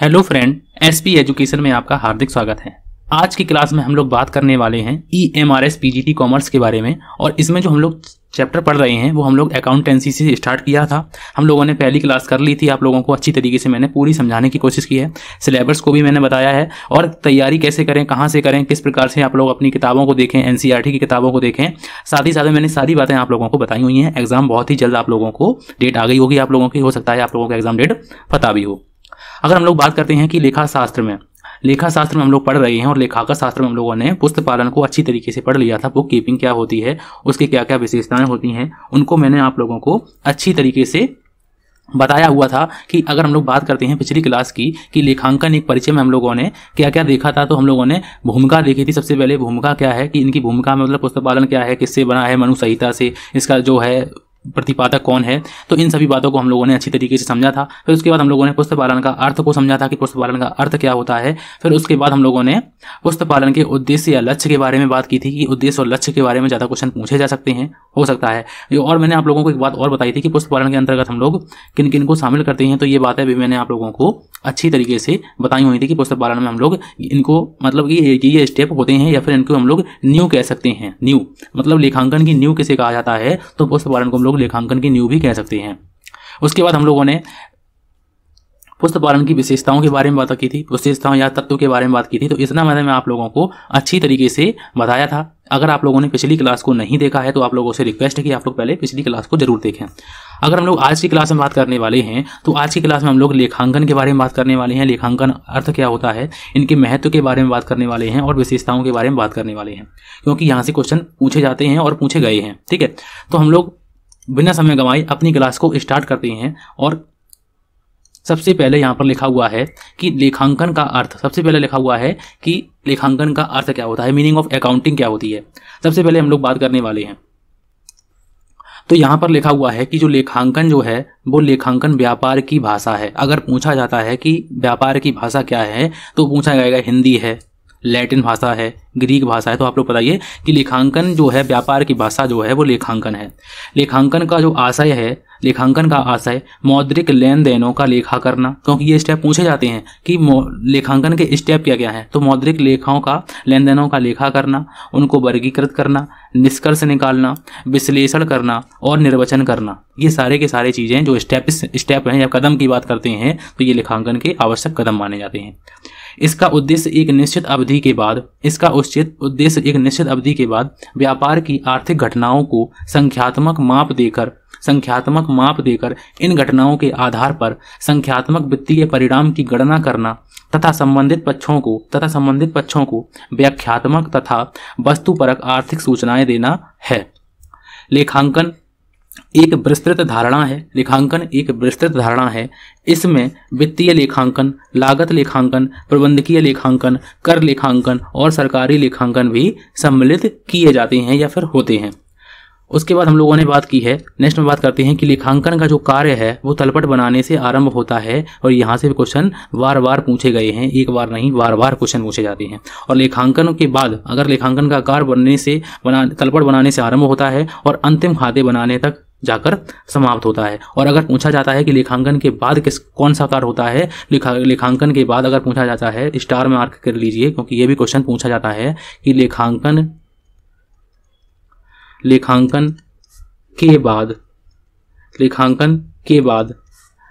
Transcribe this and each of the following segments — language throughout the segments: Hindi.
hello friend S P education में आपका हार्दिक स्वागत है आज की क्लास में हम लोग बात करने वाले हैं E M R S P G T commerce के बारे में और इसमें जो हम लोग चैप्टर पढ़ रहे हैं वो हम लोग अकाउंटेंसी से स्टार्ट किया था हम लोगों ने पहली क्लास कर ली थी आप लोगों को अच्छी तरीके से मैंने पूरी समझाने की कोशिश की है सिलेबस को भी मैंने बताया है और तैयारी कैसे करें कहाँ से करें किस प्रकार से आप लोग अपनी किताबों को देखें एन e की किताबों को देखें साथ ही साथ मैंने सारी बातें आप लोगों को बताई हुई हैं एग्जाम बहुत ही जल्द आप लोगों को डेट आ गई होगी आप लोगों की हो सकता है आप लोगों का एग्जाम डेट पता भी हो अगर हम लोग बात करते हैं कि लेखा शास्त्र में लेखा शास्त्र में हम लोग पढ़ रहे हैं और लेखाकर शास्त्र में हम लोगों ने पुस्त पालन को अच्छी तरीके से पढ़ लिया था बुक कीपिंग क्या होती है उसकी क्या क्या विशेषताएं होती हैं उनको मैंने आप लोगों को अच्छी तरीके से बताया हुआ था कि अगर हम लोग बात करते हैं पिछली क्लास की कि लेखांकन एक परिचय में हम लोगों ने क्या क्या देखा था तो हम लोगों ने भूमिका देखी थी सबसे पहले भूमिका क्या है कि इनकी भूमिका में मतलब पुस्तक पालन क्या है किससे बना है मनु संहिता से इसका जो है प्रतिपादक कौन है तो इन सभी बातों को हम लोगों ने अच्छी तरीके से समझा था फिर उसके बाद हम लोगों ने पुस्त पालन का अर्थ को समझा था कि पुस्त पालन का अर्थ क्या होता है फिर उसके बाद हम लोगों ने पुस्त पालन के उद्देश्य या लक्ष्य के बारे में बात की थी कि उद्देश्य और लक्ष्य के बारे में ज़्यादा क्वेश्चन पूछे जा सकते हैं हो सकता है और मैंने आप लोगों को एक बात और बताई थी कि पुस्त पालन के अंतर्गत हम लोग किन किन को शामिल करते हैं तो ये बातें भी मैंने आप लोगों को अच्छी तरीके से बताई हुई थी कि पुस्तक पालन में हम लोग इनको मतलब कि ये ये स्टेप होते हैं या फिर इनको हम लोग न्यू कह सकते हैं न्यू मतलब लेखांकन की न्यू किसे कहा जाता है तो पुस्तक पालन को हम लोग लोग लेखांकन की न्यू भी कह सकते हैं उसके बाद हम लोगों ने पुस्तक पालन की विशेषताओं के बारे में बात की थी विशेषताओं या तत्व के बारे में बात की थी तो इतना मैंने मैं आप लोगों को अच्छी तरीके से बताया था अगर आप लोगों ने पिछली क्लास को नहीं देखा है तो आप लोगों से रिक्वेस्ट है कि आप लोग पहले पिछली क्लास को जरूर देखें अगर हम लोग आज की क्लास में बात करने वाले हैं तो आज की क्लास में हम लोग लेखांकन के बारे में बात करने वाले हैं लेखांकन अर्थ क्या होता है इनके महत्व के बारे में बात करने वाले हैं और विशेषताओं के बारे में बात करने वाले हैं क्योंकि यहाँ से क्वेश्चन पूछे जाते हैं और पूछे गए हैं ठीक है तो हम लोग बिना समय गंवाए अपनी क्लास को स्टार्ट करते हैं और सबसे पहले यहाँ पर लिखा हुआ है कि लेखांकन का अर्थ सबसे पहले लिखा हुआ है कि लेखांकन का अर्थ क्या होता है मीनिंग ऑफ अकाउंटिंग क्या होती है सबसे पहले हम लोग बात करने वाले हैं तो यहाँ पर लिखा हुआ है कि जो लेखांकन जो है वो लेखांकन व्यापार की भाषा है अगर पूछा जाता है कि व्यापार की भाषा क्या है तो पूछा जाएगा हिंदी है लैटिन भाषा है ग्रीक भाषा है तो आप लोग बताइए कि लेखांकन जो है व्यापार की भाषा जो है वो लेखांकन है लेखांकन का जो आशय है लेखांकन का आशय मौद्रिक लेन देनों का लेखा करना क्योंकि ये स्टेप पूछे जाते हैं कि लेखांकन के स्टेप क्या क्या है तो मौद्रिक लेखाओं का लेन देनों का लेखा करना उनको वर्गीकृत करना निष्कर्ष निकालना विश्लेषण करना और निर्वचन करना ये सारे के सारे चीज़ें जो स्टेप स्टेप हैं या कदम की बात करते हैं तो ये लेखांकन के आवश्यक कदम माने जाते हैं इसका उद्देश्य एक निश्चित अवधि के बाद इसका उचित उद्देश्य एक निश्चित अवधि के बाद व्यापार की आर्थिक घटनाओं को संख्यात्मक माप देकर संख्यात्मक माप देकर इन घटनाओं के आधार पर संख्यात्मक वित्तीय परिणाम की गणना करना तथा संबंधित पक्षों को तथा संबंधित पक्षों को व्याख्यात्मक तथा वस्तुपरक आर्थिक सूचनाएं देना है लेखांकन एक विस्तृत धारणा है लेखांकन एक विस्तृत धारणा है इसमें वित्तीय लेखांकन लागत लेखांकन प्रबंधकीय लेखांकन कर लेखांकन और सरकारी लेखांकन भी सम्मिलित किए जाते हैं या फिर होते हैं उसके बाद हम लोगों ने बात की है नेक्स्ट में बात करते हैं कि लेखांकन का जो कार्य है वो तलपट बनाने से आरंभ होता है और यहाँ से क्वेश्चन बार बार पूछे गए हैं एक बार नहीं बार बार क्वेश्चन पूछे जाते हैं और लेखांकन के बाद अगर लेखांकन का कार्य बनने से बना तलपट बनाने से आरंभ होता है और अंतिम खाते बनाने तक जाकर समाप्त होता है और अगर पूछा जाता है कि लेखांकन के बाद किस कौन सा कार्य होता है लिखा लेखांकन के बाद अगर पूछा जाता है स्टार मार्क कर लीजिए क्योंकि ये भी क्वेश्चन पूछा जाता है कि लेखांकन लेखांकन के बाद लेखांकन के बाद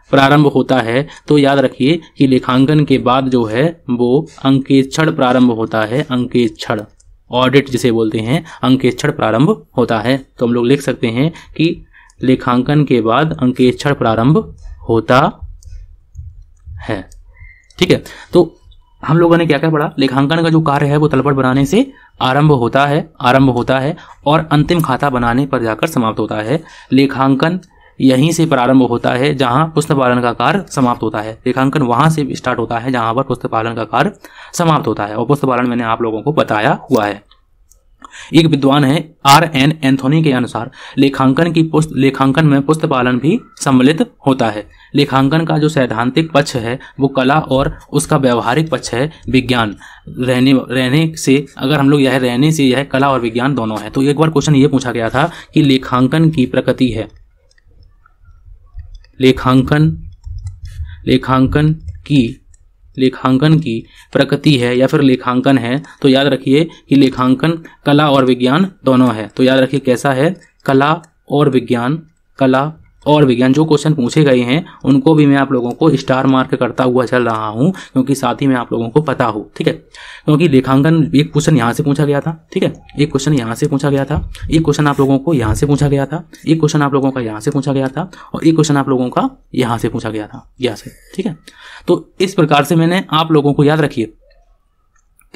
प्रारंभ होता है तो याद रखिए कि लेखांकन के बाद जो है वो अंकेक्षण प्रारंभ होता है अंकेक्षण ऑडिट जिसे बोलते हैं अंकेक्षण प्रारंभ होता है तो हम लोग लिख सकते हैं कि लेखांकन के बाद अंकेक्षण प्रारंभ होता है ठीक है तो हम लोगों ने क्या क्या पढ़ा लेखांकन का जो कार्य है वो तलपट बनाने से आरंभ होता है आरंभ होता है और अंतिम खाता बनाने पर जाकर समाप्त होता है लेखांकन यहीं से प्रारंभ होता है जहां पुस्तपालन का कार्य समाप्त होता है लेखांकन वहां से स्टार्ट होता है जहां पर पुस्तपालन का कार्य समाप्त होता है और पुस्तपालन मैंने आप लोगों को बताया हुआ है एक विद्वान है आर एन एंथोनी के अनुसार लेखांकन की पुस्त लेखांकन में पुस्त पालन भी सम्मिलित होता है लेखांकन का जो सैद्धांतिक पक्ष है वो कला और उसका व्यवहारिक पक्ष है विज्ञान रहने रहने से अगर हम लोग यह रहने से यह कला और विज्ञान दोनों है तो एक बार क्वेश्चन ये पूछा गया था कि लेखांकन की प्रकृति है लेखांकन लेखांकन की लेखांकन की प्रकृति है या फिर लेखांकन है तो याद रखिए कि लेखांकन कला और विज्ञान दोनों है तो याद रखिए कैसा है कला और विज्ञान कला और विज्ञान जो क्वेश्चन पूछे गए हैं उनको भी मैं आप लोगों को स्टार मार्क करता हुआ चल रहा हूँ क्योंकि साथ ही मैं आप लोगों को पता हूँ ठीक है क्योंकि लेखांकन एक क्वेश्चन यहाँ से पूछा गया था ठीक है एक क्वेश्चन यहाँ से पूछा गया था एक क्वेश्चन आप लोगों को यहाँ से पूछा गया था एक क्वेश्चन आप लोगों का यहाँ से पूछा गया था और एक क्वेश्चन आप लोगों का यहाँ से पूछा गया था यहाँ से ठीक है तो इस प्रकार से मैंने आप लोगों को याद रखिए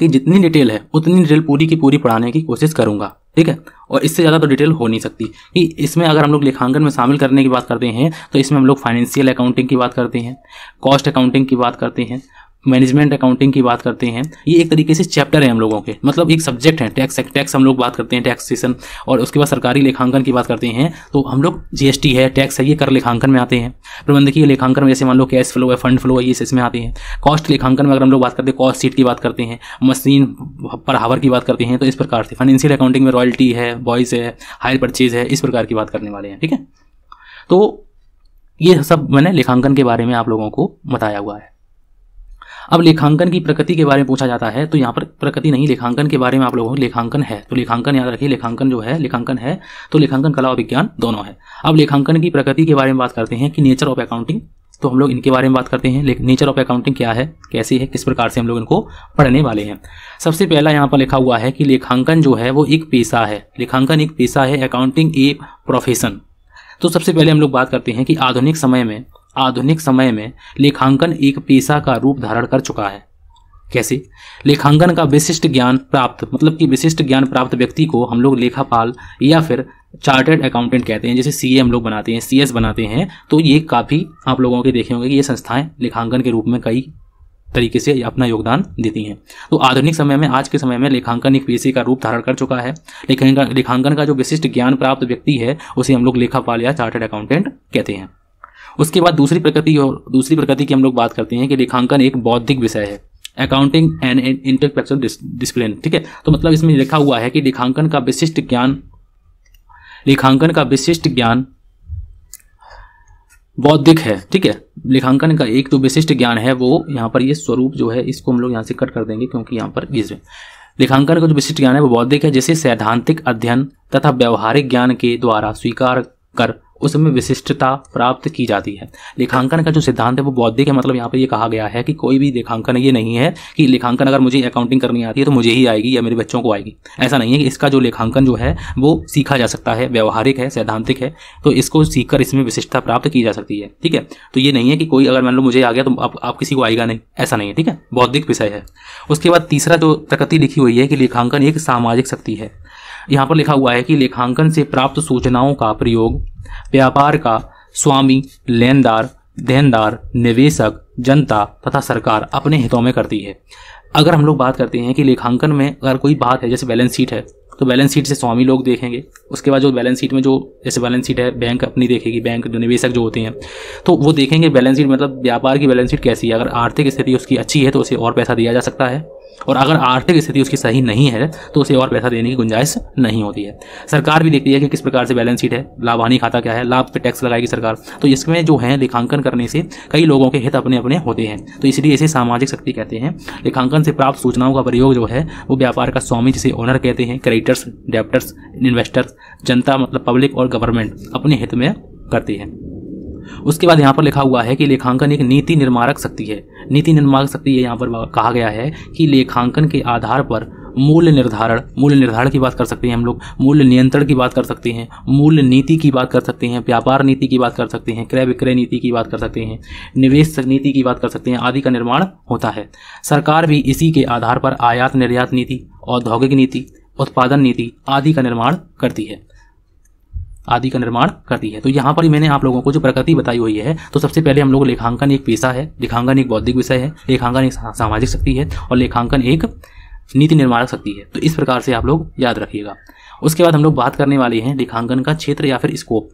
कि जितनी डिटेल है उतनी डिटेल पूरी की पूरी पढ़ाने की कोशिश करूंगा ठीक है और इससे ज़्यादा तो डिटेल हो नहीं सकती कि इसमें अगर हम लोग लेखांकन में शामिल करने की बात करते हैं तो इसमें हम लोग फाइनेंशियल अकाउंटिंग की बात करते हैं कॉस्ट अकाउंटिंग की बात करते हैं मैनेजमेंट अकाउंटिंग की बात करते हैं ये एक तरीके से चैप्टर है हम लोगों के मतलब एक सब्जेक्ट है टैक्स टैक्स हम लोग बात करते हैं टैक्सेशन और उसके बाद सरकारी लेखांकन की बात करते हैं तो हम लोग जीएसटी है टैक्स है ये कर लेखांकन में आते हैं प्रबंधकीय लेखांकन में जैसे मान लो कैश फ्लो है फंड फ्लो है ये इसमें आते हैं कॉस्ट लेखांकन में अगर हम लोग बात करते हैं कॉस्ट सीट की बात करते हैं मशीन पर हावर की बात करते हैं तो इस प्रकार से फाइनेंशियल अकाउंटिंग में रॉयल्टी है बॉयज़ है हायर परचेज है इस प्रकार की बात करने वाले हैं ठीक है तो ये सब मैंने लेखांकन के बारे में आप लोगों को बताया हुआ है अब लेखांकन की प्रकृति के बारे में पूछा जाता है तो यहाँ पर प्रकृति नहीं लेखांकन के बारे में आप लोगों को लेखांकन है तो लेखांकन याद रखिए लेखांकन जो है लेखांकन है तो लेखांकन कला और विज्ञान दोनों है अब लेखांकन की प्रकृति के बारे में बात करते हैं कि नेचर ऑफ अकाउंटिंग तो हम लोग इनके बारे में बात करते हैं नेचर ऑफ अकाउंटिंग क्या है कैसी है किस प्रकार से हम लोग इनको पढ़ने वाले हैं सबसे पहला यहाँ पर लिखा हुआ है कि लेखांकन जो है वो एक पेशा है लेखांकन एक पेशा है अकाउंटिंग ए प्रोफेशन तो सबसे पहले हम लोग बात करते हैं कि आधुनिक समय में आधुनिक समय में लेखांकन एक पेशा का रूप धारण कर चुका है कैसे लेखांकन का विशिष्ट ज्ञान प्राप्त मतलब कि विशिष्ट ज्ञान प्राप्त व्यक्ति को हम लोग लेखापाल या फिर चार्टर्ड अकाउंटेंट कहते हैं जैसे सी हम लोग बनाते हैं सी बनाते हैं तो ये काफ़ी आप लोगों के देखे होंगे कि ये संस्थाएं लेखांकन के रूप में कई तरीके से अपना योगदान देती हैं तो आधुनिक समय में आज के समय में लेखांकन एक पेशे का रूप धारण कर चुका है लेखांकन लेखांकन का जो विशिष्ट ज्ञान प्राप्त व्यक्ति है उसे हम लोग लेखापाल या चार्टर्ड अकाउंटेंट कहते हैं उसके बाद दूसरी प्रकृति और दूसरी प्रकृति की हम लोग बात करते हैं कि लेखांकन एक बौद्धिक विषय है अकाउंटिंग एंड इंटरपेक्चुअल डिसिप्लिन ठीक है तो मतलब इसमें लिखा हुआ है कि लेखांकन का विशिष्ट ज्ञान लेखांकन का विशिष्ट ज्ञान बौद्धिक है ठीक है लेखांकन का एक जो विशिष्ट ज्ञान है वो यहाँ पर ये स्वरूप जो है इसको हम लोग यहाँ से कट कर देंगे क्योंकि यहाँ पर इस लेखांकन का जो विशिष्ट ज्ञान है वो बौद्धिक है जिसे सैद्धांतिक अध्ययन तथा व्यवहारिक ज्ञान के द्वारा स्वीकार कर उसमें विशिष्टता प्राप्त की जाती है लेखांकन का जो सिद्धांत है वो बौद्धिक है मतलब यहाँ पर ये कहा गया है कि कोई भी लेखांकन ये नहीं है कि लेखांकन अगर मुझे अकाउंटिंग करनी आती है तो मुझे ही आएगी या मेरे बच्चों को आएगी ऐसा नहीं है कि इसका जो लेखांकन जो है वो सीखा जा सकता है व्यवहारिक है सैद्धांतिक है तो इसको सीखकर इसमें विशिष्टता प्राप्त की जा सकती है ठीक है तो ये नहीं है कि कोई अगर मान लो मुझे आ गया तो आप, आप किसी को आएगा नहीं ऐसा नहीं है ठीक है बौद्धिक विषय है उसके बाद तीसरा जो प्रकृति लिखी हुई है कि लेखांकन एक सामाजिक शक्ति है यहाँ पर लिखा हुआ है कि लेखांकन से प्राप्त सूचनाओं का प्रयोग व्यापार का स्वामी लेनदार देनदार निवेशक जनता तथा सरकार अपने हितों में करती है अगर हम लोग बात करते हैं कि लेखांकन में अगर कोई बात है जैसे बैलेंस शीट है तो बैलेंस शीट से स्वामी लोग देखेंगे उसके बाद जो बैलेंस शीट में जो जैसे बैलेंस शीट है बैंक अपनी देखेगी बैंक जो निवेशक जो होते हैं तो वो देखेंगे बैलेंस शीट मतलब व्यापार की बैलेंस शीट कैसी है अगर आर्थिक स्थिति उसकी अच्छी है तो उसे और पैसा दिया जा सकता है और अगर आर्थिक स्थिति उसकी सही नहीं है तो उसे और पैसा देने की गुंजाइश नहीं होती है सरकार भी देखती है कि किस प्रकार से बैलेंस शीट है लाभ हानि खाता क्या है लाभ पे टैक्स लगाएगी सरकार तो इसमें जो है लेखांकन करने से कई लोगों के हित अपने अपने होते हैं तो इसलिए इसे सामाजिक शक्ति कहते हैं लेखांकन से प्राप्त सूचनाओं का प्रयोग जो है वो व्यापार का स्वामी जिसे ओनर कहते हैं क्रेडिटर्स डेप्टर्स इन्वेस्टर्स जनता मतलब पब्लिक और गवर्नमेंट अपने हित में करती है उसके बाद यहाँ पर लिखा हुआ है कि लेखांकन एक नीति निर्मारक शक्ति है नीति निर्मारक शक्ति ये यहाँ पर कहा गया है कि लेखांकन के आधार पर मूल्य निर्धारण मूल्य निर्धारण की बात कर सकते हैं हम लोग मूल्य नियंत्रण की बात कर सकते हैं मूल्य नीति की बात कर सकते हैं व्यापार नीति की बात कर सकते हैं क्रय विक्रय नीति की बात कर सकते हैं निवेश नीति की बात कर सकते हैं आदि का निर्माण होता है सरकार भी इसी के आधार पर आयात निर्यात नीति औद्योगिक नीति उत्पादन नीति आदि का निर्माण करती है आदि का निर्माण करती है तो यहाँ पर मैंने आप लोगों को जो प्रकृति बताई हुई है तो सबसे पहले हम लोग लेखांकन एक पेशा है लेखांकन एक बौद्धिक विषय है लेखांकन एक सामाजिक शक्ति है और लेखांकन एक नीति निर्माण शक्ति है तो इस प्रकार से आप लोग याद रखिएगा उसके बाद हम लोग बात करने वाले हैं लेखांकन का क्षेत्र या फिर स्कोप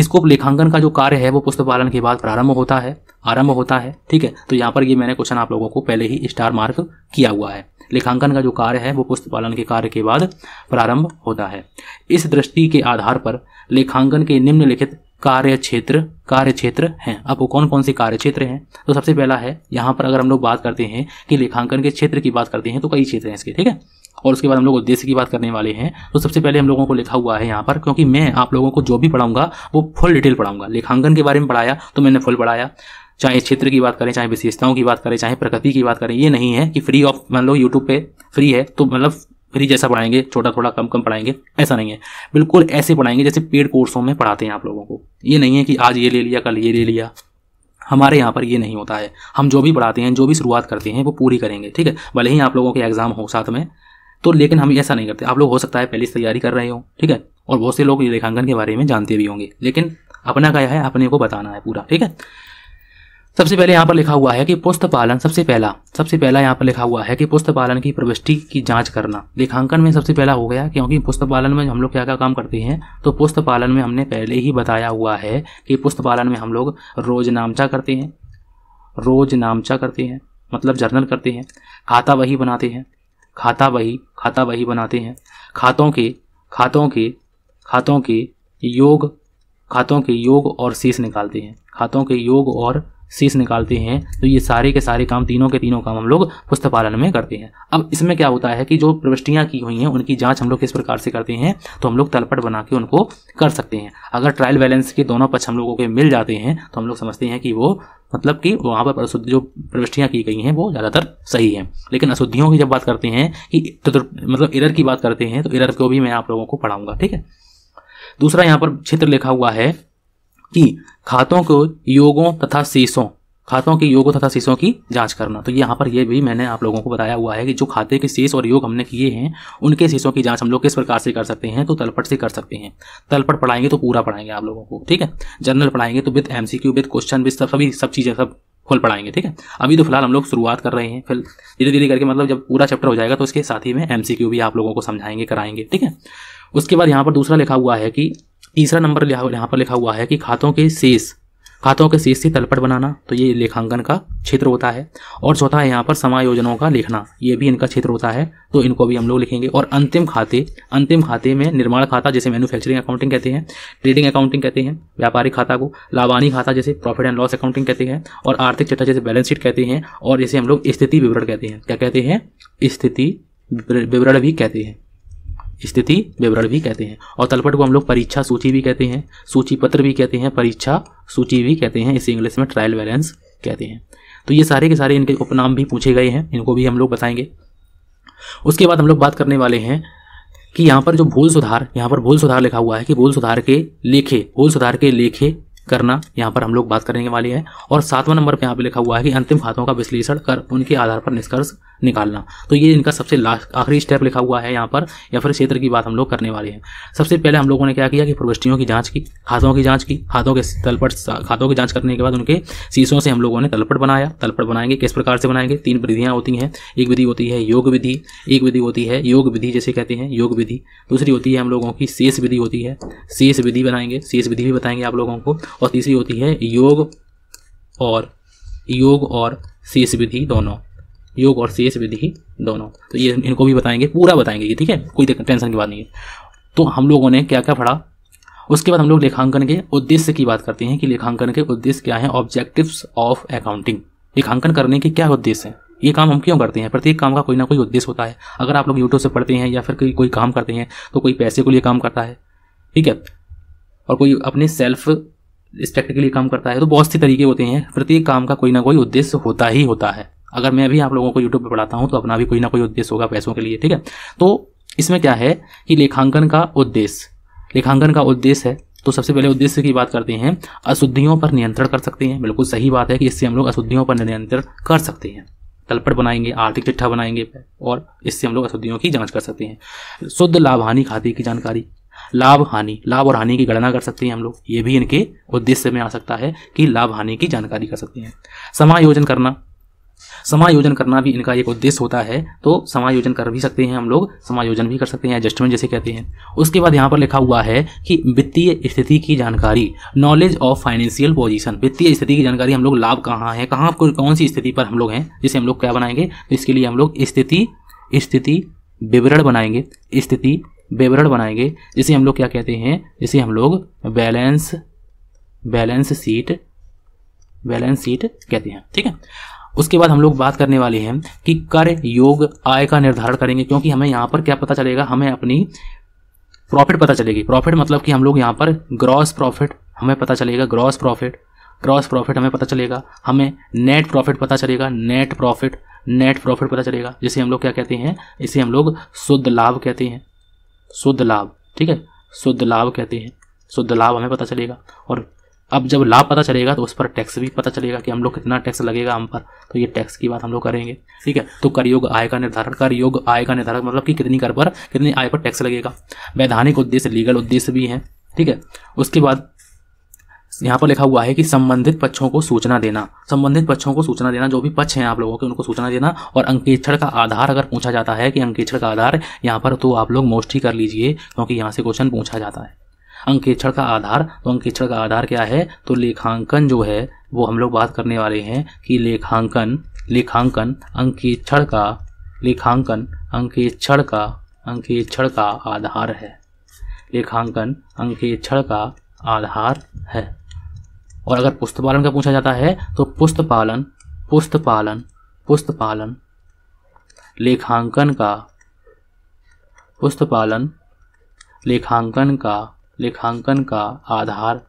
स्कोप लेखांकन का जो कार्य है वो पुस्तक पालन के बाद प्रारंभ होता है आरंभ होता है ठीक है तो यहाँ पर ये मैंने क्वेश्चन आप लोगों को पहले ही स्टार मार्क किया हुआ है लेखांकन का जो कार्य है वो पुस्तपालन के कार्य के बाद प्रारंभ होता है इस दृष्टि के आधार पर लेखांकन के निम्नलिखित कार्य क्षेत्र कार्य क्षेत्र हैं अब वो कौन कौन से कार्य क्षेत्र हैं तो सबसे पहला है यहाँ पर अगर हम लोग बात करते हैं कि लेखांकन के क्षेत्र की बात करते हैं तो कई क्षेत्र हैं इसके ठीक है और उसके बाद हम लोग उद्देश्य की बात करने वाले हैं तो सबसे पहले हम लोगों को लिखा हुआ है यहाँ पर क्योंकि मैं आप लोगों को जो भी पढ़ाऊंगा वो फुल डिटेल पढ़ाऊंगा लेखांकन के बारे में पढ़ाया तो मैंने फुल पढ़ाया चाहे क्षेत्र की बात करें चाहे विशेषताओं की बात करें चाहे प्रकृति की बात करें ये नहीं है कि फ्री ऑफ मान लो यूट्यूब पे फ्री है तो मतलब फ्री जैसा पढ़ाएंगे छोटा थोड़ा कम कम पढ़ाएंगे ऐसा नहीं है बिल्कुल ऐसे पढ़ाएंगे जैसे पेड कोर्सों में पढ़ाते हैं आप लोगों को ये नहीं है कि आज ये ले लिया कल ये ले लिया हमारे यहाँ पर ये नहीं होता है हम जो भी पढ़ाते हैं जो भी शुरुआत करते हैं वो पूरी करेंगे ठीक है भले ही आप लोगों के एग्ज़ाम हो साथ में तो लेकिन हम ऐसा नहीं करते आप लोग हो सकता है पहले से तैयारी कर रहे हो ठीक है और बहुत से लोग लेखांकन के बारे में जानते भी होंगे लेकिन अपना क्या है अपने को बताना है पूरा ठीक है सबसे पहले यहाँ पर लिखा हुआ है कि पुस्तपालन सबसे पहला सबसे पहला यहाँ पर लिखा हुआ है कि पुस्तपालन की प्रविष्टि की जांच करना लेखांकन में सबसे पहला हो गया क्योंकि पुस्तपालन में हम लोग क्या क्या काम करते हैं तो पुस्तपालन में हमने पहले ही बताया हुआ है कि पुस्तपालन में हम लोग रोज नामचा करते हैं रोज नामचा करते हैं मतलब जर्नल करते हैं खाता वही बनाते हैं खाता वही खाता वही बनाते हैं खातों के खातों के खातों के योग खातों के योग और शीश निकालते हैं खातों के योग और शीश निकालते हैं तो ये सारे के सारे काम तीनों के तीनों काम हम लोग पुस्तपालन में करते हैं अब इसमें क्या होता है कि जो प्रविष्टियाँ की हुई हैं उनकी जाँच हम लोग किस प्रकार से करते हैं तो हम लोग तलपट बना के उनको कर सकते हैं अगर ट्रायल बैलेंस के दोनों पक्ष हम लोगों के मिल जाते हैं तो हम लोग समझते हैं कि वो मतलब कि वहाँ पर अशुद्ध जो प्रविष्टियाँ की गई हैं वो ज़्यादातर सही हैं लेकिन अशुद्धियों की जब बात करते हैं कि तो, तो, मतलब इरर की बात करते हैं तो इरर को भी मैं आप लोगों को पढ़ाऊंगा ठीक है दूसरा यहाँ पर क्षेत्र लिखा हुआ है कि खातों को योगों तथा शीशों खातों के योगों तथा शीशों की जांच करना तो यहाँ पर ये भी मैंने आप लोगों को बताया हुआ है कि जो खाते के शीश और योग हमने किए हैं उनके शीशों की जांच हम लोग किस प्रकार से कर सकते हैं तो तलपट से कर सकते हैं तलपट पढ़ाएंगे तो पूरा पढ़ाएंगे आप लोगों को ठीक है जनरल पढ़ाएंगे तो with M C question with सब सभी सब चीज़ें सब खोल पढ़ाएंगे ठीक है अभी तो फिलहाल हम लोग शुरुआत कर रहे हैं फिर धीरे धीरे करके मतलब जब पूरा चैप्टर हो जाएगा तो उसके साथ ही में एम भी आप लोगों को समझाएंगे कराएंगे ठीक है उसके बाद यहाँ पर दूसरा लिखा हुआ है कि तीसरा नंबर यहाँ पर लिखा हुआ है कि खातों के शेष खातों के शेष से तलपट बनाना तो ये लेखांकन का क्षेत्र होता है और चौथा है यहाँ पर समायोजनों का लिखना ये भी इनका क्षेत्र होता है तो इनको भी हम लोग लिखेंगे और अंतिम खाते अंतिम खाते में निर्माण खाता जैसे मैन्युफैक्चरिंग अकाउंटिंग कहते हैं ट्रेडिंग अकाउंटिंग कहते हैं व्यापारिक खाता को लाभानी खाता जैसे प्रॉफिट एंड लॉस अकाउंटिंग कहते हैं और आर्थिक चट्टा जैसे बैलेंस शीट कहते हैं और जैसे हम लोग स्थिति विवरण कहते हैं क्या कहते हैं स्थिति विवरण भी कहते हैं स्थिति विवरण भी कहते हैं और तलपट को हम लोग परीक्षा सूची भी कहते हैं सूची पत्र भी कहते हैं परीक्षा सूची भी कहते हैं इसे इंग्लिश में ट्रायल बैलेंस कहते हैं तो ये सारे के सारे इनके उपनाम भी पूछे गए हैं इनको भी हम लोग बताएंगे उसके बाद हम लोग बात करने वाले हैं कि यहाँ पर जो भूल सुधार यहाँ पर भूल सुधार लिखा हुआ है कि भूल सुधार के लेखे भूल सुधार के लेखे करना यहाँ पर हम लोग बात करने वाले हैं और सातवां नंबर पर यहाँ पे लिखा हुआ है कि अंतिम खातों का विश्लेषण कर उनके आधार पर निष्कर्ष निकालना तो ये इनका सबसे लास्ट आखिरी स्टेप लिखा हुआ है यहाँ पर या फिर क्षेत्र की बात हम लोग करने वाले हैं सबसे पहले हम लोगों ने क्या किया कि प्रविष्टियों की जाँच की खातों की जाँच की खातों के तलपट खातों की जाँच करने के बाद उनके शीशों से हम लोगों ने तलपट बनाया तलपट बनाएंगे किस प्रकार से बनाएंगे तीन विधियाँ होती हैं एक विधि होती है योग विधि एक विधि होती है योग विधि जैसे कहते हैं योग विधि दूसरी होती है हम लोगों की शेष विधि होती है शेष विधि बनाएंगे शेष विधि भी बताएंगे आप लोगों को और तीसरी होती है योग और योग और शेष विधि दोनों योग और शेष विधि दोनों तो ये इनको भी बताएंगे पूरा बताएंगे ये ठीक है कोई टेंशन की बात नहीं है तो हम लोगों ने क्या क्या पढ़ा उसके बाद हम लोग लेखांकन के उद्देश्य की बात करते हैं कि लेखांकन के उद्देश्य क्या है ऑब्जेक्टिव्स ऑफ अकाउंटिंग लेखांकन करने के क्या उद्देश्य हैं ये काम हम क्यों करते हैं प्रत्येक काम का कोई ना कोई उद्देश्य होता है अगर आप लोग यूट्यूब से पढ़ते हैं या फिर कोई कोई काम करते हैं तो कोई पैसे को लिए काम करता है ठीक है और कोई अपने सेल्फ स्पेक्टिकली काम करता है तो बहुत से तरीके होते हैं प्रत्येक काम का कोई ना कोई उद्देश्य होता ही होता है अगर मैं भी आप लोगों को यूट्यूब पर पढ़ाता हूँ तो अपना भी कोई ना कोई उद्देश्य होगा पैसों के लिए ठीक है तो इसमें क्या है कि लेखांकन का उद्देश्य लेखांकन का उद्देश्य है तो सबसे पहले उद्देश्य की बात करते हैं अशुद्धियों पर नियंत्रण कर सकते हैं बिल्कुल सही बात है कि इससे हम लोग अशुद्धियों पर नियंत्रण कर सकते हैं तलपट बनाएंगे आर्थिक चिट्ठा बनाएंगे और इससे हम लोग अशुद्धियों की जांच कर सकते हैं शुद्ध लाभ हानि खाते की जानकारी लाभ हानि लाभ और हानि की गणना कर सकते हैं हम लोग ये भी इनके उद्देश्य में आ सकता है कि लाभ हानि की जानकारी कर सकते हैं समायोजन करना समायोजन करना भी इनका एक उद्देश्य होता है तो समायोजन कर भी सकते हैं हम लोग समायोजन भी कर सकते हैं एडजस्टमेंट जैसे कहते हैं उसके बाद यहाँ पर लिखा हुआ है कि वित्तीय स्थिति की जानकारी नॉलेज ऑफ फाइनेंशियल पोजीशन वित्तीय स्थिति की जानकारी हम लोग लाभ कहाँ है कहाँ कौन सी स्थिति पर हम लोग हैं जिसे हम लोग क्या बनाएंगे तो इसके लिए हम लोग स्थिति स्थिति विवरण बनाएंगे स्थिति विवरण बनाएंगे जिसे हम लोग क्या कहते हैं जिसे हम लोग balance balance sheet balance sheet कहते हैं ठीक है उसके बाद हम लोग बात करने वाले हैं कि कर योग आय का निर्धारण करेंगे क्योंकि हमें यहाँ पर क्या पता चलेगा हमें अपनी प्रॉफिट पता चलेगी प्रॉफिट मतलब कि हम लोग यहाँ पर ग्रॉस प्रॉफिट हमें पता चलेगा ग्रॉस प्रॉफिट ग्रॉस प्रॉफिट हमें पता चलेगा हमें नेट प्रॉफिट पता चलेगा नेट प्रॉफिट नेट प्रॉफिट पता चलेगा जिसे हम लोग क्या कहते हैं इसे हम लोग शुद्ध लाभ कहते हैं शुद्ध लाभ ठीक है शुद्ध लाभ कहते हैं शुद्ध लाभ हमें पता चलेगा और अब जब लाभ पता चलेगा तो उस पर टैक्स भी पता चलेगा कि हम लोग कितना टैक्स लगेगा हम पर तो ये टैक्स की बात हम लोग करेंगे ठीक है तो करयोग आय का निर्धारण कर योग आय का निर्धारण मतलब कि कितनी कर पर कितनी आय पर टैक्स लगेगा वैधानिक उद्देश्य लीगल उद्देश्य भी है ठीक है उसके बाद यहाँ पर लिखा हुआ है कि संबंधित पक्षों को सूचना देना संबंधित पक्षों को सूचना देना जो भी पक्ष हैं आप लोगों के उनको सूचना देना और अंकेक्षण का आधार अगर पूछा जाता है कि अंकेक्षण का आधार यहाँ पर तो आप लोग मोस्ट ही कर लीजिए क्योंकि यहाँ से क्वेश्चन पूछा जाता है अंकेक्षण का आधार तो अंकेक्षण का आधार क्या है तो लेखांकन जो है वो हम लोग बात करने वाले हैं कि लेखांकन लेखांकन अंकेक्षण का लेखांकन अंकेक्षण का अंकेक्षण का आधार है लेखांकन अंकेक्षण का आधार है और अगर पुस्तपालन का पूछा जाता है तो पुस्तपालन पुस्तपालन पुस्तपालन लेखांकन का पुस्तपालन लेखांकन का लेखांकन का आधार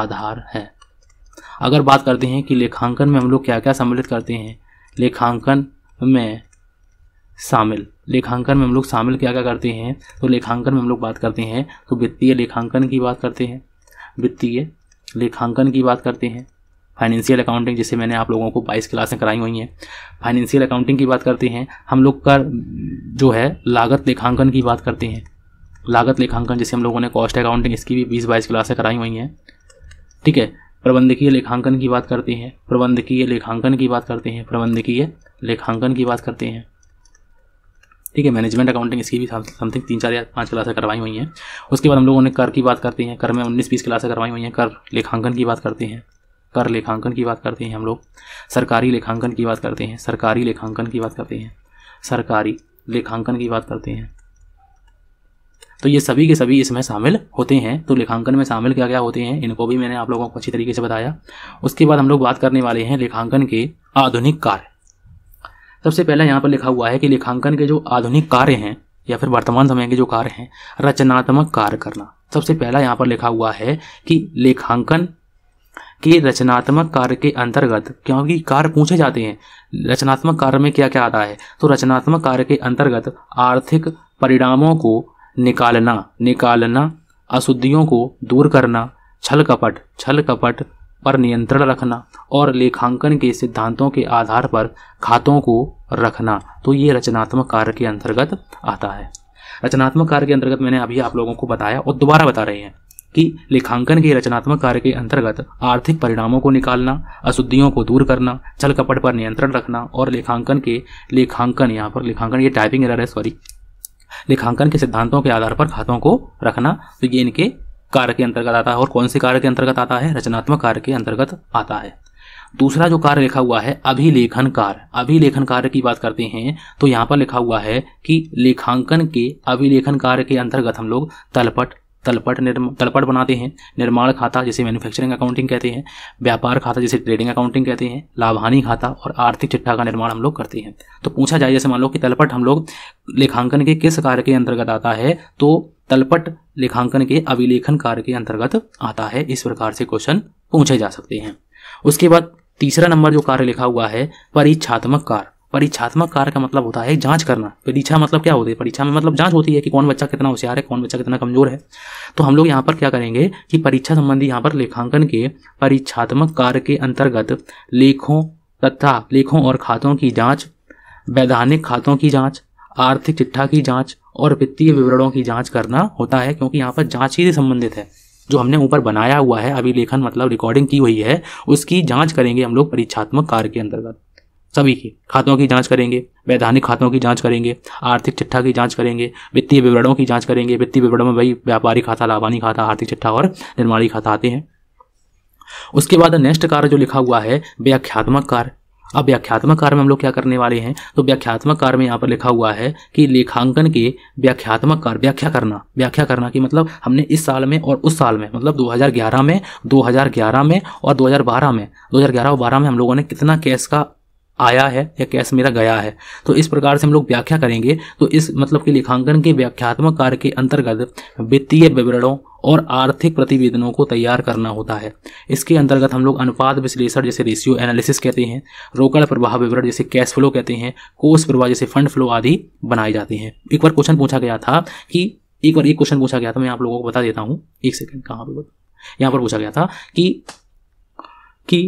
आधार है अगर बात करते हैं कि लेखांकन में हम लोग क्या क्या सम्मिलित करते हैं लेखांकन में शामिल लेखांकन में हम लोग शामिल क्या क्या करते हैं तो लेखांकन में हम लोग बात करते हैं तो वित्तीय लेखांकन की बात करते हैं वित्तीय लेखांकन की बात करते हैं फाइनेंशियल अकाउंटिंग जिसे मैंने आप लोगों को बाईस क्लासें कराई हुई हैं फाइनेंशियल अकाउंटिंग की बात करते हैं हम लोग का जो है लागत लेखांकन की बात करते हैं लागत लेखांकन जिसे हम लोगों ने कॉस्ट अकाउंटिंग इसकी भी बीस बाईस क्लासें कराई हुई हैं ठीक है प्रबंधकीय लेखांकन की बात करते हैं प्रबंधकीय लेखांकन की बात करते हैं प्रबंधकीय लेखांकन की बात करते हैं ठीक है मैनेजमेंट अकाउंटिंग इसकी भी समथिंग तीन चार या पाँच क्लासें करवाई हुई हैं उसके बाद हम लोगों ने कर की बात करते हैं कर में उन्नीस बीस क्लासें करवाई हुई हैं कर लेखांकन की बात करते हैं कर लेखांकन की बात करते हैं हम लोग सरकारी लेखांकन की बात करते हैं सरकारी लेखांकन की बात करते हैं सरकारी लेखांकन की बात करते हैं तो ये सभी के सभी इसमें शामिल होते हैं तो लेखांकन में शामिल क्या क्या होते हैं इनको भी मैंने आप लोगों को अच्छी तरीके से बताया उसके बाद हम लोग बात करने वाले हैं लेखांकन के आधुनिक कार्य सबसे पहला यहाँ पर लिखा हुआ है कि लेखांकन के जो आधुनिक कार्य हैं या फिर वर्तमान समय के जो कार्य हैं रचनात्मक कार्य करना सबसे पहला यहाँ पर लिखा हुआ है कि लेखांकन के रचनात्मक कार्य के अंतर्गत क्योंकि कार्य पूछे जाते हैं रचनात्मक कार्य में क्या क्या आता है तो रचनात्मक कार्य के अंतर्गत आर्थिक परिणामों को निकालना निकालना अशुद्धियों को दूर करना छल कपट छल कपट पर नियंत्रण रखना और लेखांकन के सिद्धांतों के आधार पर खातों को रखना तो ये रचनात्मक कार्य के अंतर्गत आता है रचनात्मक कार्य के अंतर्गत मैंने अभी आप लोगों को बताया और दोबारा बता रहे हैं कि लेखांकन के रचनात्मक कार्य के अंतर्गत आर्थिक परिणामों को निकालना अशुद्धियों को दूर करना छल कपट पर नियंत्रण रखना और लेखांकन के लेखांकन यहाँ पर लेखांकन ये टाइपिंग एरर है सॉरी लेखांकन के सिद्धांतों के आधार पर खातों को रखना तो ये इनके कार्य के अंतर्गत आता है और कौन से कार्य के अंतर्गत आता है रचनात्मक कार्य के अंतर्गत आता है दूसरा जो कार्य लिखा हुआ है अभिलेखन कार्य अभिलेखन कार्य की बात करते हैं तो यहाँ पर लिखा हुआ है कि लेखांकन के अभिलेखन कार्य के अंतर्गत हम लोग तलपट तलपट निर्मा तलपट बनाते हैं निर्माण खाता जिसे मैन्युफैक्चरिंग अकाउंटिंग कहते हैं व्यापार खाता जिसे ट्रेडिंग अकाउंटिंग कहते हैं लाभानी खाता और आर्थिक चिट्ठा का निर्माण हम लोग करते हैं तो पूछा जाए जैसे मान लो कि तलपट हम लोग लेखांकन के किस कार्य के अंतर्गत आता है तो तलपट लेखांकन के अभिलेखन कार्य के अंतर्गत आता है इस प्रकार से क्वेश्चन पूछे जा सकते हैं उसके बाद तीसरा नंबर जो कार्य लिखा हुआ है परीक्षात्मक कार्य परीक्षात्मक कार्य का मतलब होता है जांच करना परीक्षा मतलब क्या होती है परीक्षा में मतलब जांच होती है कि कौन बच्चा कितना होशियार है कौन बच्चा कितना कमजोर है तो हम लोग यहाँ पर क्या करेंगे कि परीक्षा संबंधी यहाँ पर लेखांकन के परीक्षात्मक कार्य के अंतर्गत लेखों तथा लेखों और खातों की जाँच वैधानिक खातों की जाँच आर्थिक चिट्ठा की जाँच और वित्तीय विवरणों की जाँच करना होता है क्योंकि यहाँ पर जाँच ही से संबंधित है जो हमने ऊपर बनाया हुआ है अभी लेखन मतलब रिकॉर्डिंग की हुई है उसकी जांच करेंगे हम लोग परीक्षात्मक कार्य के अंतर्गत सभी की खातों की जांच करेंगे वैधानिक खातों की जांच करेंगे आर्थिक चिट्ठा की जांच करेंगे वित्तीय विवरणों की जांच करेंगे वित्तीय विवरणों में भाई व्यापारी खाता लाभानी खाता आर्थिक चिट्ठा और निर्माणी खाता आते हैं उसके बाद नेक्स्ट कार्य जो लिखा हुआ है व्याख्यात्मक कार्य अब व्याख्यात्मक कार्य में हम लोग क्या करने वाले हैं तो व्याख्यात्मक कार्य में यहाँ पर लिखा हुआ है कि लेखांकन के व्याख्यात्मक कार्य व्याख्या करना व्याख्या करना कि मतलब हमने इस साल में और उस साल में मतलब 2011 में 2011 में और 2012 में 2011 और 12 में हम लोगों ने कितना कैश का आया है या कैश मेरा गया है तो इस प्रकार से हम लोग व्याख्या करेंगे तो इस मतलब कि लेखांकन के व्याख्यात्मक कार्य के अंतर्गत वित्तीय विवरणों और आर्थिक प्रतिवेदनों को तैयार करना होता है इसके अंतर्गत हम लोग अनुपात विश्लेषण जैसे रेशियो एनालिसिस कहते हैं रोकड़ प्रवाह विवरण जैसे कैश फ्लो कहते हैं कोष प्रवाह जैसे फंड फ्लो आदि बनाए जाते हैं एक बार क्वेश्चन पूछा गया था कि एक बार एक क्वेश्चन पूछा गया था मैं आप लोगों को बता देता हूँ एक सेकेंड कहाँ पर यहाँ पर पूछा गया था कि कि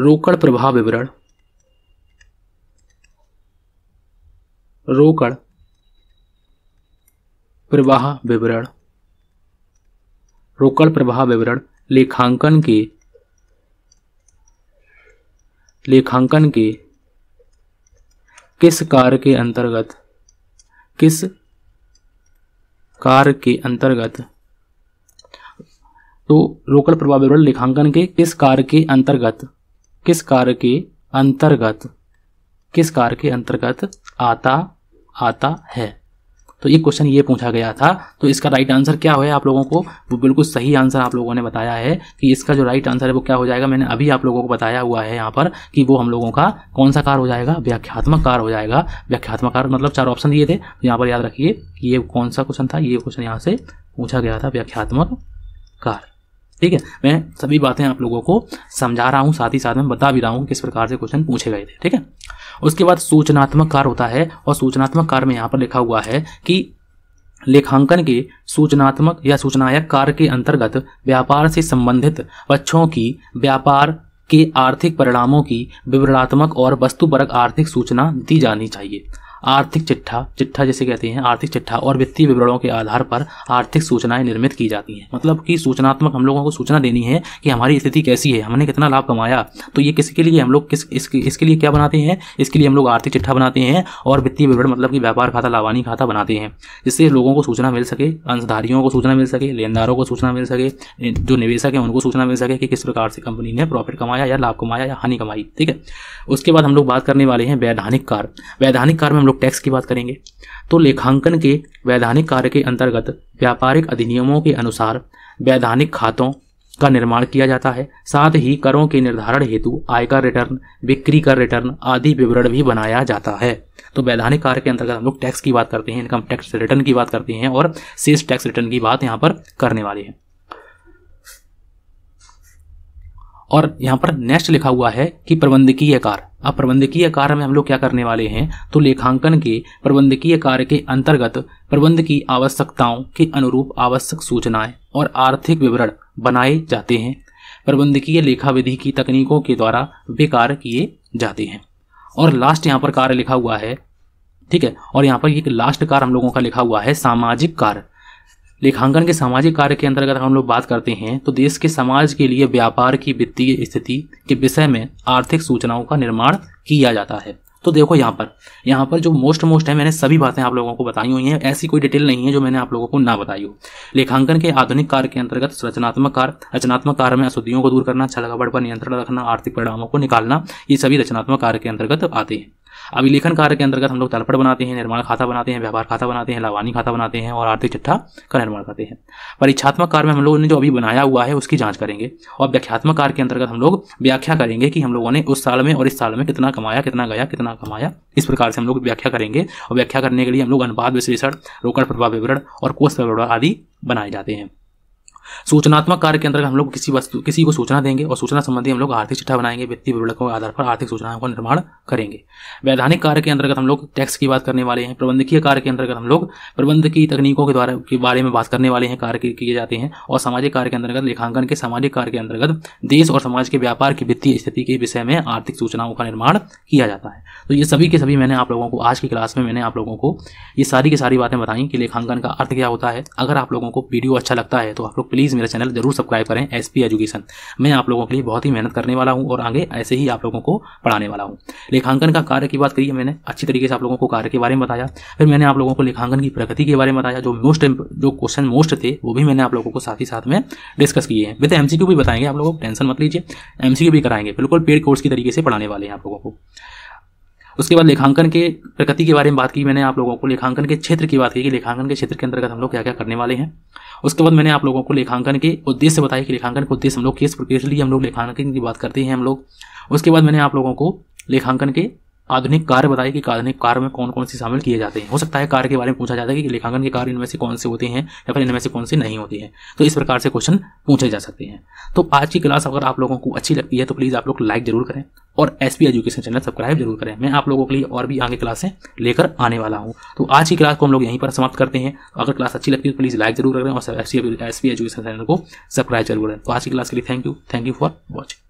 रोकड़ प्रभाव विवरण रोकड़ प्रवाह विवरण रोकड़ प्रवाह विवरण लेखांकन के लेखांकन के किस कार्य के अंतर्गत किस कार्य के अंतर्गत तो रोकड़ प्रभाव विवरण लेखांकन के किस कार्य के अंतर्गत किस कार्य के अंतर्गत किस कार्य के अंतर्गत आता आता है तो ये क्वेश्चन ये पूछा गया था तो इसका राइट आंसर क्या हो आप लोगों को वो बिल्कुल सही आंसर आप लोगों ने बताया है कि इसका जो राइट आंसर है वो क्या हो जाएगा मैंने अभी आप लोगों को बताया हुआ है यहाँ पर कि वो हम लोगों का कौन सा कार हो जाएगा व्याख्यात्मक कार हो जाएगा व्याख्यात्मक कार मतलब चार ऑप्शन दिए थे तो यहाँ पर याद रखिए ये कौन सा क्वेश्चन था ये क्वेश्चन यहाँ से पूछा गया था व्याख्यात्मक कार ठीक है मैं सभी बातें आप लोगों को समझा रहा हूँ साथ ही साथ में बता भी रहा हूँ किस प्रकार से क्वेश्चन पूछे गए थे ठीक है उसके बाद सूचनात्मक कार्य होता है और सूचनात्मक कार्य में यहाँ पर लिखा हुआ है कि लेखांकन के सूचनात्मक या सूचनायक कार्य के अंतर्गत व्यापार से संबंधित पक्षों की व्यापार के आर्थिक परिणामों की विवरणात्मक और वस्तुपरक आर्थिक सूचना दी जानी चाहिए आर्थिक चिट्ठा चिट्ठा जैसे कहते हैं आर्थिक चिट्ठा और वित्तीय विवरणों के आधार पर आर्थिक सूचनाएं निर्मित की जाती हैं मतलब कि सूचनात्मक हम लोगों को सूचना देनी है कि हमारी स्थिति कैसी है हमने कितना लाभ कमाया तो ये किसके लिए हम लोग किस इस, इसके लिए क्या बनाते हैं इसके लिए हम लोग आर्थिक चिट्ठा बनाते हैं और वित्तीय विवरण मतलब कि व्यापार खाता लाभानी खाता बनाते हैं जिससे लोगों को सूचना मिल सके अंशधारियों को सूचना मिल सके लेनदारों को सूचना मिल सके जो निवेशक हैं उनको सूचना मिल सके कि किस प्रकार से कंपनी ने प्रॉफिट कमाया या लाभ कमाया या हानि कमाई ठीक है उसके बाद हम लोग बात करने वाले हैं वैधानिक कार वैधानिक कार में लोग टैक्स की बात करेंगे तो लेखांकन के वैधानिक कार्य के अंतर्गत व्यापारिक अधिनियमों के अनुसार वैधानिक खातों का निर्माण किया जाता है साथ ही करों के निर्धारण हेतु आयकर रिटर्न बिक्री कर रिटर्न आदि विवरण भी बनाया जाता है तो वैधानिक कार्य के अंतर्गत हम लोग टैक्स की बात करते हैं इनकम टैक्स रिटर्न की बात करते हैं और सेस टैक्स रिटर्न की बात यहाँ पर करने वाले हैं और यहाँ पर नेक्स्ट लिखा हुआ है कि प्रबंधकीय कार्य अब प्रबंधकीय कार्य में हम लोग क्या करने वाले हैं तो लेखांकन के प्रबंधकीय कार्य के अंतर्गत प्रबंध की आवश्यकताओं के अनुरूप आवश्यक सूचनाएं और आर्थिक विवरण बनाए जाते हैं प्रबंधकीय लेखा विधि की तकनीकों के द्वारा वे कार्य किए जाते हैं और लास्ट यहाँ पर कार्य लिखा हुआ है ठीक है और यहाँ पर एक लास्ट कार्य हम लोगों का लिखा हुआ है सामाजिक कार्य लेखांकन के सामाजिक कार्य के अंतर्गत हम लोग बात करते हैं तो देश के समाज के लिए व्यापार की वित्तीय स्थिति के विषय में आर्थिक सूचनाओं का निर्माण किया जाता है तो देखो यहाँ पर यहाँ पर जो मोस्ट मोस्ट है मैंने सभी बातें आप लोगों को बताई हुई हैं ऐसी कोई डिटेल नहीं है जो मैंने आप लोगों को ना बताई हो लेखांकन के आधुनिक कार्य के अंतर्गत रचनात्मक कार्य रचनात्मक कार्य में अशुद्धियों को दूर करना छलकपट पर नियंत्रण रखना आर्थिक परिणामों को निकालना ये सभी रचनात्मक कार्य के अंतर्गत आते हैं अभिलेखन कार्य के अंतर्गत हम लोग तलपट बनाते हैं निर्माण खाता बनाते हैं व्यापार खाता बनाते हैं लावानी खाता बनाते हैं और आर्थिक चिट्ठा का निर्माण करते हैं परीक्षात्मक कार्य में हम लोगों ने जो अभी बनाया हुआ है उसकी जाँच करेंगे और व्याख्यात्मक कार्य के अंतर्गत हम लोग व्याख्या करेंगे कि हम लोगों ने उस साल में और इस साल में कितना कमाया कितना गया कितना कमाया इस प्रकार से हम लोग व्याख्या करेंगे और व्याख्या करने के लिए हम लोग अनुपात विश्लेषण रोकड़ प्रभाव विवरण और कोष विवरण आदि बनाए जाते हैं सूचनात्मक कार्य के अंतर्गत हम लोग किसी वस्तु किसी को सूचना देंगे और सूचना संबंधी हम लोग आर्थिक चिट्ठा बनाएंगे वित्तीय विवरण के आधार पर आर्थिक सूचनाओं का निर्माण करेंगे वैधानिक कार्य के अंतर्गत हम लोग टैक्स की बात करने वाले हैं प्रबंधकीय कार्य के अंतर्गत हम लोग प्रबंधकीय तकनीकों के द्वारा के बारे में बात करने वाले हैं कार्य किए जाते हैं और सामाजिक कार्य के अंतर्गत लेखांकन के सामाजिक कार्य के अंतर्गत देश और समाज के व्यापार की वित्तीय स्थिति के विषय में आर्थिक सूचनाओं का निर्माण किया जाता है तो ये सभी के सभी मैंने आप लोगों को आज की क्लास में मैंने आप लोगों को ये सारी की सारी बातें बताई कि लेखांकन का अर्थ क्या होता है अगर आप लोगों को वीडियो अच्छा लगता है तो आप लोग प्लीज़ मेरा चैनल जरूर सब्सक्राइब करें एस एजुकेशन मैं आप लोगों के लिए बहुत ही मेहनत करने वाला हूँ और आगे ऐसे ही आप लोगों को पढ़ाने वाला हूँ लेखांकन का कार्य की बात करिए मैंने अच्छी तरीके से आप लोगों को कार्य के बारे में बताया फिर मैंने आप लोगों को लेखांकन की प्रगति के बारे में बताया जो मोस्ट जो क्वेश्चन मोस्ट थे वो भी मैंने आप लोगों को साथ ही साथ में डिस्कस किए हैं विद एमसी भी बताएंगे आप लोगों को टेंशन मत लीजिए एमसीक्यू भी कराएंगे बिल्कुल पेड कोर्स की तरीके से पढ़ाने वाले हैं आप लोगों को उसके बाद लेखांकन के प्रगति के बारे में बात की मैंने आप लोगों को लेखांकन के क्षेत्र की बात की कि लेखांकन के क्षेत्र के अंतर्गत हम लोग क्या क्या करने वाले हैं उसके बाद मैंने आप लोगों को लेखांकन के उद्देश्य बताया कि लेखांकन के उद्देश्य हम लोग किस प्रक्रिया हम लोग लेखांकन की बात करते हैं हम लोग उसके बाद मैंने आप लोगों को लेखांकन के आधुनिक कार्य बताइए कि आधुनिक कार में कौन कौन से शामिल किए जाते हैं हो सकता है कार के बारे में पूछा जाता है कि लेखांकन के कार्य इनमें से कौन से होते हैं या फिर इनमें से कौन से नहीं होते हैं तो इस प्रकार से क्वेश्चन पूछे जा सकते हैं तो आज की क्लास अगर आप लोगों को अच्छी लगती है तो प्लीज़ आप लोग लाइक जरूर करें और S P education channel subscribe जरूर करें मैं आप लोगों के लिए और भी आगे क्लासें लेकर आने वाला हूँ तो आज की क्लास को हम लोग यहीं पर समाप्त करते हैं अगर क्लास अच्छी लगती है तो प्लीज़ लाइक जरूर करें और एस पी एजुकेशन चैनल को सब्सक्राइब जरूर करें तो आज की क्लास के लिए thank you thank you for watching